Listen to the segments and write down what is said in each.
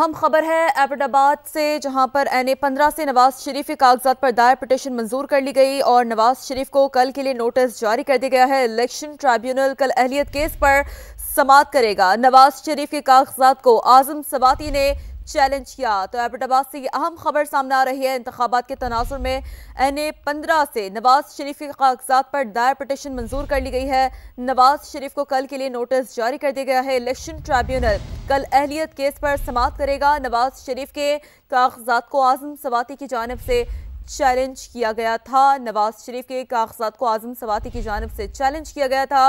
हम खबर है एबटाबाद से जहां पर एन ए पंद्रह से नवाज शरीफ के कागजात पर दायर पटिशन मंजूर कर ली गई और नवाज शरीफ को कल के लिए नोटिस जारी कर दिया गया है इलेक्शन ट्राइब्यूनल कल अहलियत केस पर समात करेगा नवाज शरीफ के कागजात को आजम सवाती ने चैलेंज किया तो एबटाबाद से ये अहम खबर सामने आ रही है इंतबात के तनाजुर में एन ए पंद्रह से नवाज शरीफ के कागजात पर दायर पटिशन मंजूर कर ली गई है नवाज शरीफ को कल के लिए नोटिस जारी कर दिया गया है इलेक्शन ट्राइब्यूनल कल अहलियत केस पर समाप्त करेगा नवाज शरीफ के कागजात को आजम सवाती की जानब से चैलेंज किया गया था नवाज शरीफ के कागजात को आजम सवाती की जानब से चैलेंज किया गया था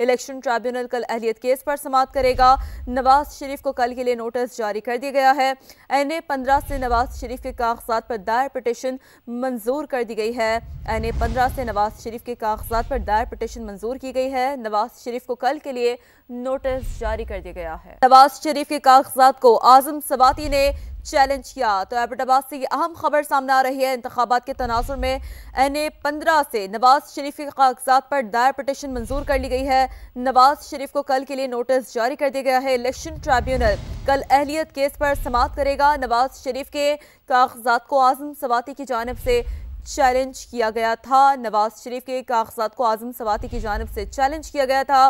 इलेक्शन ट्राइब्यूनल कल अहलियत केस पर समाप्त करेगा नवाज शरीफ को कल के लिए नोटिस जारी कर दिया गया है एन ए पंद्रह से नवाज शरीफ के कागजात पर दायर पटिशन मंजूर कर दी गई है एन ए पंद्रह से नवाज शरीफ के कागजात पर दायर पटिशन मंजूर की गई है नवाज शरीफ को कल के लिए नोटिस जारी कर दिया गया है नवाज शरीफ के कागजात को आजम सवाती ने चैलेंज किया तो एबटाबाद से ये अहम खबर सामने आ रही है इंतबात के तनाजुर में एन ए पंद्रह से नवाज शरीफ के कागजात पर दायर पटिशन मंजूर कर ली गई है नवाज शरीफ को कल के लिए नोटिस जारी कर दिया गया है इलेक्शन ट्राइब्यूनल कल अहलियत केस पर समाप्त करेगा नवाज शरीफ के कागजात को आजम सवाती की जानब से चैलेंज किया गया था नवाज शरीफ के कागजात को आजम सवाती की जानब से चैलेंज किया गया था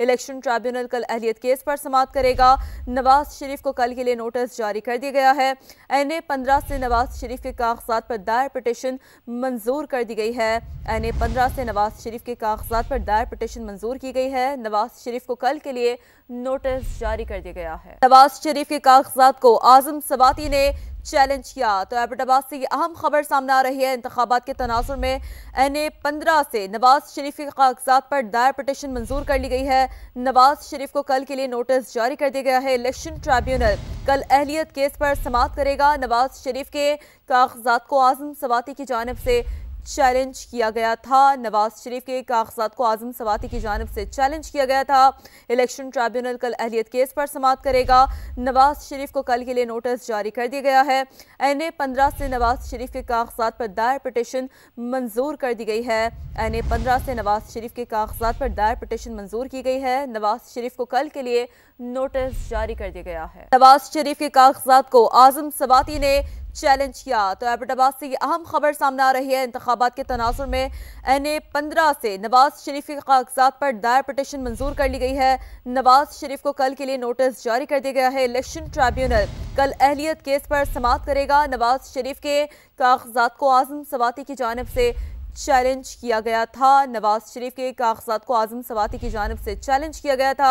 इलेक्शन ट्राइब्यूनल कल अहलियत केस पर समाप्त करेगा नवाज शरीफ को कल के लिए नोटिस जारी कर दिया गया है एन ए पंद्रह से नवाज शरीफ के कागजात पर दायर पटिशन मंजूर कर दी गई है एन ए पंद्रह से नवाज शरीफ के कागजात पर दायर पटिशन मंजूर की गई है नवाज शरीफ को कल के लिए नोटिस जारी कर दिया गया है नवाज शरीफ के कागजात को आजम सवाती ने चैलेंज किया तो एबटाबाद से ये अहम खबर सामने आ रही है इंतबात के तनाजुर में एन ए पंद्रह से नवाज शरीफ के कागजात पर दायर पटिशन मंजूर कर ली गई है नवाज शरीफ को कल के लिए नोटिस जारी कर दिया गया है इलेक्शन ट्राइब्यूनल कल अहलियत केस पर समाप्त करेगा नवाज शरीफ के कागजात को आजम सवाती की जानब से चैलेंज किया गया था नवाज शरीफ के कागजात को आजम सवाती की जानब से चैलेंज किया गया था इलेक्शन ट्राइब्यूनल कल अहलियत केस पर समाप्त करेगा नवाज शरीफ को कल के लिए नोटिस जारी कर दिया गया है एन ए पंद्रह से नवाज शरीफ के कागजात पर दायर पटिशन मंजूर कर दी गई है एन ए पंद्रह से नवाज शरीफ के कागजात पर दायर पटिशन मंजूर की गई है नवाज शरीफ को कल के लिए नोटिस जारी कर दिया गया है नवाज शरीफ के कागजात को आजम सवाती ने चैलेंज किया तो एबटाबाद से ये अहम खबर सामने आ रही है इंतबात के तनाजुर में एन ए पंद्रह से नवाज शरीफ के कागजात पर दायर पटिशन मंजूर कर ली गई है नवाज शरीफ को कल के लिए नोटिस जारी कर दिया गया है इलेक्शन ट्राइब्यूनल कल अहलियत केस पर समाप्त करेगा नवाज शरीफ के कागजात को आजम सवाती की जानब से चैलेंज किया गया था नवाज शरीफ के कागजात को आजम सवाती की जानब से चैलेंज किया गया था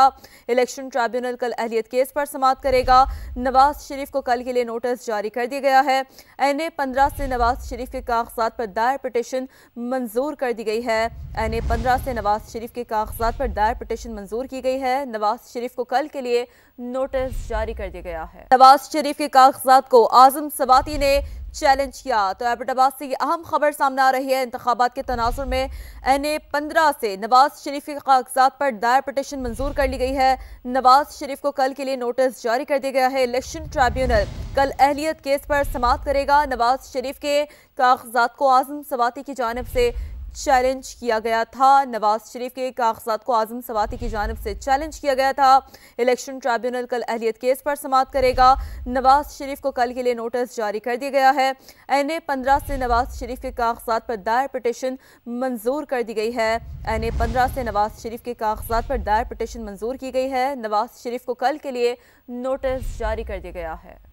इलेक्शन ट्राइब्यूनल कल अहलियत केस पर समाप्त करेगा नवाज शरीफ को कल के लिए नोटिस जारी कर दिया गया है एन ए पंद्रह से नवाज शरीफ के कागजात पर दायर पटिशन मंजूर कर दी गई है एन ए पंद्रह से नवाज शरीफ के कागजात पर दायर पटिशन मंजूर की गई है नवाज शरीफ को कल के लिए नोटिस जारी कर दिया गया है नवाज शरीफ के कागजात को आजम सवाती ने चैलेंज किया तो एबटाबाद से ये अहम खबर सामने आ रही है इंतबात के तनाजुर में एन ए पंद्रह से नवाज शरीफ के कागजात पर दायर पटिशन मंजूर कर ली गई है नवाज शरीफ को कल के लिए नोटिस जारी कर दिया गया है इलेक्शन ट्राइब्यूनल कल अहलियत केस पर समाप्त करेगा नवाज शरीफ के कागजात को आजम सवाती की जानब से चैलेंज किया गया था नवाज शरीफ के कागजात को आजम सवाती की जानब से चैलेंज किया गया था इलेक्शन ट्राइब्यूनल कल अहलियत केस पर समाप्त करेगा नवाज शरीफ को कल के लिए नोटिस जारी कर दिया गया है एन ए पंद्रह से नवाज शरीफ के कागजात पर दायर पटिशन मंजूर कर दी गई है एन ए पंद्रह से नवाज शरीफ के कागजात पर दायर पटिशन मंजूर की गई है नवाज शरीफ को कल के लिए नोटिस जारी कर दिया गया है